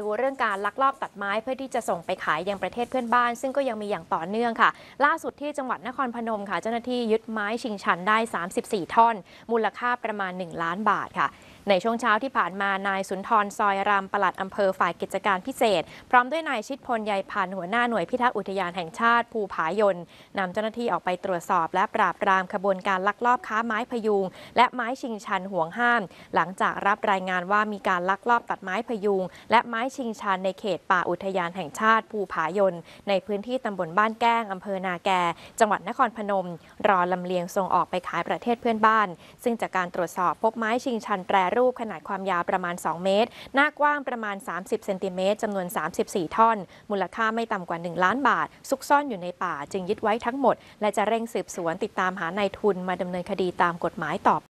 ดูเรื่องการลักลอบตัดไม้เพื่อที่จะส่งไปขายยังประเทศเพื่อนบ้าน ซึ่งก็ยังมีอย่างต่อเนื่องค่ะ ล่าสุดที่จังหวัดนครพนมค่ะ เจ้าหน้าที่ยึดไม้ชิงชันได้ 34 ท่อน มูลค่าประมาณ 1 ล้านบาทค่ะในช่วงเช้าที่ผ่านมา นายสุนทรซอยรามปลัดอำเภอฝ่ายกิจการพิเศษ พร้อมด้วยนายชิดพลใยพันหัวหน้าหน่วยพิทักษ์อุทยานแห่งชาติภูผายนนำเจ้าหน้าที่ออกไปตรวจสอบและปราบปรามขบวนการลักลอบค้าไม้พยุง และไม้ชิงชันห่วงห้าม หลังจากรับรายงานว่ามีการลักลอบ ตัดไม้พยุงและไม้ชิงชันในเขตป่าอุทยานแห่งชาติภูผายนในพื้นที่ตำบลบ้านแก้งอำเภอนาแกจังหวัดนครพนม รอลำเลียงส่งออกไปขายประเทศเพื่อนบ้าน ซึ่งจากการตรวจสอบพบไม้ชิงชันแปรรูปขนาดความยาวประมาณ 2 เมตร หน้ากว้างประมาณ 30 เซนติเมตร จำนวน 34 ท่อน มูลค่าไม่ต่ำกว่า 1 ล้านบาท ซุกซ่อนอยู่ในป่าจึงยึดไว้ทั้งหมด และจะเร่งสืบสวนติดตามหานายทุน มาดำเนินคดีตามกฎหมายต่อ